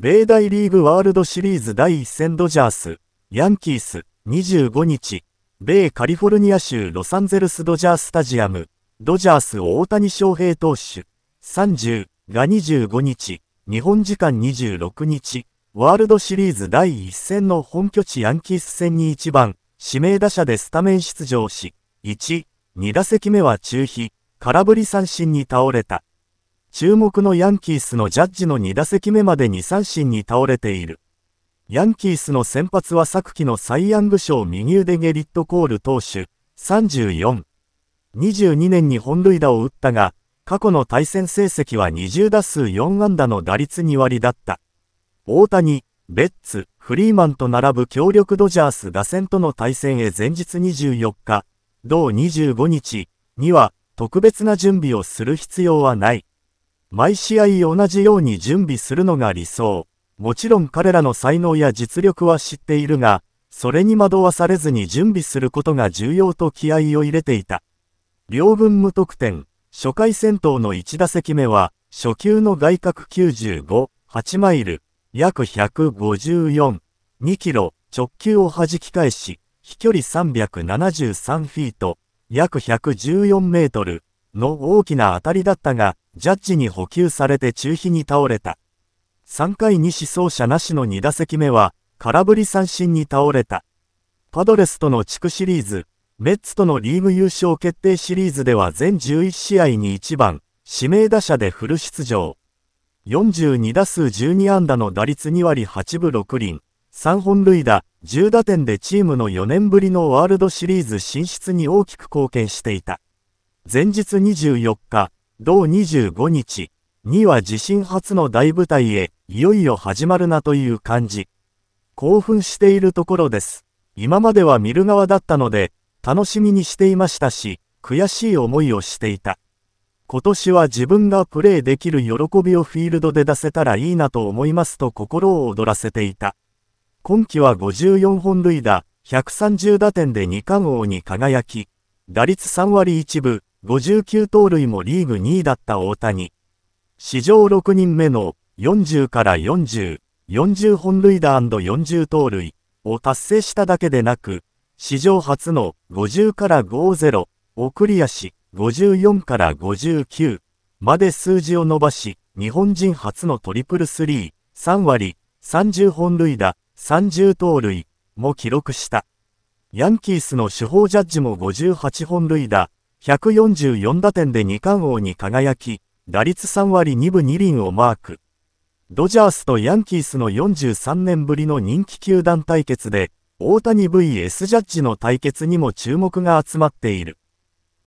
米大リーグワールドシリーズ第1戦ドジャース、ヤンキース、25日、米カリフォルニア州ロサンゼルスドジャースタジアム、ドジャース大谷翔平投手、30が25日、日本時間26日、ワールドシリーズ第1戦の本拠地ヤンキース戦に1番、指名打者でスタメン出場し、1、2打席目は中飛、空振り三振に倒れた。注目のヤンキースのジャッジの2打席目までに三振に倒れている。ヤンキースの先発は昨季のサイ・ヤング賞右腕ゲリット・コール投手、34。22年に本塁打を打ったが、過去の対戦成績は20打数4安打の打率2割だった。大谷、ベッツ、フリーマンと並ぶ強力ドジャース打線との対戦へ前日24日、同25日には特別な準備をする必要はない。毎試合同じように準備するのが理想。もちろん彼らの才能や実力は知っているが、それに惑わされずに準備することが重要と気合を入れていた。両軍無得点、初回戦闘の1打席目は、初級の外角95、8マイル、約154、2キロ、直球を弾き返し、飛距離373フィート、約114メートル、の大きな当たりだったが、ジャッジに補給されて中飛に倒れた。3回に死走者なしの2打席目は、空振り三振に倒れた。パドレスとの地区シリーズ、メッツとのリーグ優勝決定シリーズでは全11試合に1番、指名打者でフル出場。42打数12安打の打率2割8分6厘、3本塁打、10打点でチームの4年ぶりのワールドシリーズ進出に大きく貢献していた。前日24日、同25日、には地震初の大舞台へ、いよいよ始まるなという感じ。興奮しているところです。今までは見る側だったので、楽しみにしていましたし、悔しい思いをしていた。今年は自分がプレーできる喜びをフィールドで出せたらいいなと思いますと心を躍らせていた。今季は54本塁打、130打点で2冠王に輝き、打率3割1分、59盗塁もリーグ2位だった大谷。史上6人目の40から40、40本塁打 &40 盗塁を達成しただけでなく、史上初の50から50をクリアし、54から59まで数字を伸ばし、日本人初のトリプルスリー、3割、30本塁打、30盗塁も記録した。ヤンキースの主砲ジャッジも58本塁打、144打点で2冠王に輝き、打率3割2分2厘をマーク。ドジャースとヤンキースの43年ぶりの人気球団対決で、大谷 VS ジャッジの対決にも注目が集まっている。